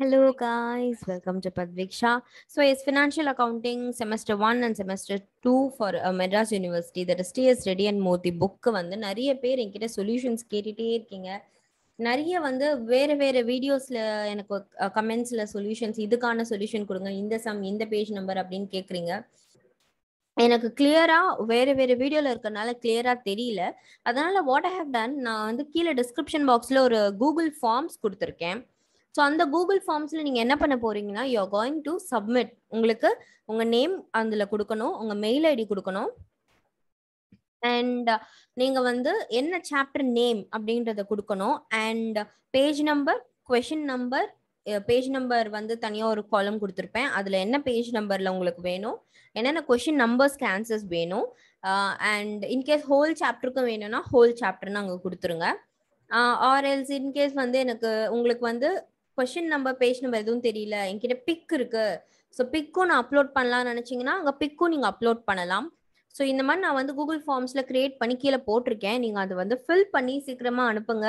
Hello guys, welcome to Padviksha. So it's financial accounting semester 1 and semester 2 for uh, Madras University. That is TS Ready and Moti book வந்து நிறைய பேர் என்கிட்ட solutions கேட்டுட்டே இருக்கீங்க நிறைய வந்து வேறு வேறு வீடியோஸில் எனக்கு கமெண்ட்ஸில் uh, சொல்யூஷன்ஸ் இதுக்கான சொல்யூஷன் கொடுங்க இந்த சம் இந்த பேஜ் நம்பர் அப்படின்னு கேட்குறீங்க எனக்கு கிளியராக வேறு வேறு வீடியோவில் இருக்கிறனால கிளியராக தெரியல அதனால் வாட் ஐ ஹவ் டன் நான் வந்து கீழே டிஸ்கிரிப்ஷன் பாக்ஸில் ஒரு கூகுள் ஃபார்ம்ஸ் கொடுத்துருக்கேன் ஸோ அந்த கூகுள் ஃபார்ம்ஸில் நீங்கள் என்ன பண்ண போறீங்கன்னா யூஆர் கோயிங் டு சப்மிட் உங்களுக்கு உங்கள் நேம் அதில் கொடுக்கணும் உங்கள் மெயில் ஐடி கொடுக்கணும் அண்ட் நீங்கள் வந்து என்ன சாப்டர் நேம் அப்படின்றத கொடுக்கணும் and page number question number page number வந்து தனியாக ஒரு காலம் கொடுத்துருப்பேன் அதில் என்ன பேஜ் நம்பரில் உங்களுக்கு வேணும் என்னென்ன கொஷின் நம்பர்ஸ்க்கு ஆன்சர்ஸ் வேணும் அண்ட் இன்கேஸ் ஹோல் சாப்டருக்கும் வேணும்னா ஹோல் சாப்டர்னு அங்கே கொடுத்துருங்க ஆர் எல்ஸ் இன்கேஸ் வந்து எனக்கு உங்களுக்கு வந்து கொஷின் நம்பர் பேஜ் நம்பர் எதுவும் தெரியல என்கிட்ட பிக் இருக்கு ஸோ பிக்கும் நான் அப்லோட் பண்ணலாம்னு நினச்சிங்கன்னா அங்கே பிக்கும் நீங்கள் அப்லோட் பண்ணலாம் ஸோ இந்த மாதிரி நான் வந்து கூகுள் ஃபார்ம்ஸில் க்ரியேட் பண்ணி கீழே போட்டிருக்கேன் நீங்கள் அது வந்து ஃபில் பண்ணி சீக்கிரமாக அனுப்புங்க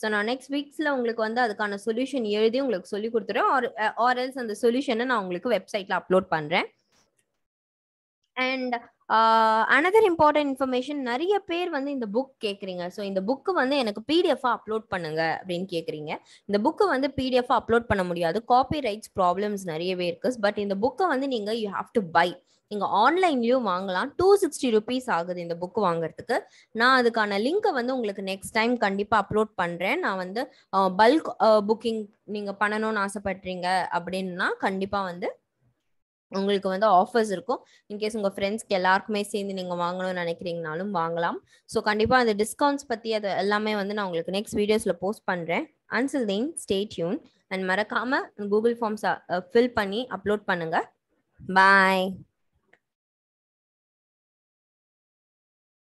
ஸோ நான் நெக்ஸ்ட் வீக்ஸில் உங்களுக்கு வந்து அதுக்கான சொல்யூஷன் எழுதி உங்களுக்கு சொல்லி கொடுத்துறேன் ஆர் ஆர்எல்ஸ் அந்த சொல்யூஷனை நான் உங்களுக்கு வெப்சைட்டில் அப்லோட் பண்ணுறேன் அண்ட் அனதர் இம்பார்ட்டன்ட் இன்ஃபர்மேஷன் நிறைய பேர் வந்து இந்த புக் கேட்குறீங்க ஸோ இந்த புக்கு வந்து எனக்கு பிடிஎஃபாக அப்லோட் பண்ணுங்க அப்படின்னு கேட்குறீங்க இந்த புக்கு வந்து பிடிஎஃபாக அப்லோட் பண்ண முடியாது காப்பி ரைட்ஸ் ப்ராப்ளம்ஸ் நிறையவே இருக்கு பட் இந்த புக்கை வந்து நீங்கள் யூ ஹாவ் டு பை நீங்கள் ஆன்லைன்லேயும் வாங்கலாம் டூ சிக்ஸ்டி ருபீஸ் ஆகுது இந்த புக்கு வாங்குறதுக்கு நான் அதுக்கான லிங்க்கை வந்து உங்களுக்கு நெக்ஸ்ட் டைம் கண்டிப்பாக அப்லோட் பண்ணுறேன் நான் வந்து பல்க் புக்கிங் நீங்கள் பண்ணணும்னு ஆசைப்பட்றீங்க அப்படின்னா கண்டிப்பாக வந்து உங்களுக்கு வந்து ஆஃபர்ஸ் இருக்கும் இன்கேஸ் உங்கள் ஃப்ரெண்ட்ஸ்க்கு எல்லாருக்குமே சேர்ந்து நீங்கள் வாங்கணும்னு நினைக்கிறீங்கனாலும் வாங்கலாம் ஸோ கண்டிப்பாக அந்த டிஸ்கவுண்ட்ஸ் பற்றி அது எல்லாமே வந்து நான் உங்களுக்கு நெக்ஸ்ட் வீடியோஸில் போஸ்ட் பண்ணுறேன் அன்சில் தென் ஸ்டேட் யூன் அண்ட் மறக்காமல் கூகுள் ஃபார்ம்ஸை ஃபில் பண்ணி அப்லோட் பண்ணுங்கள் பாய்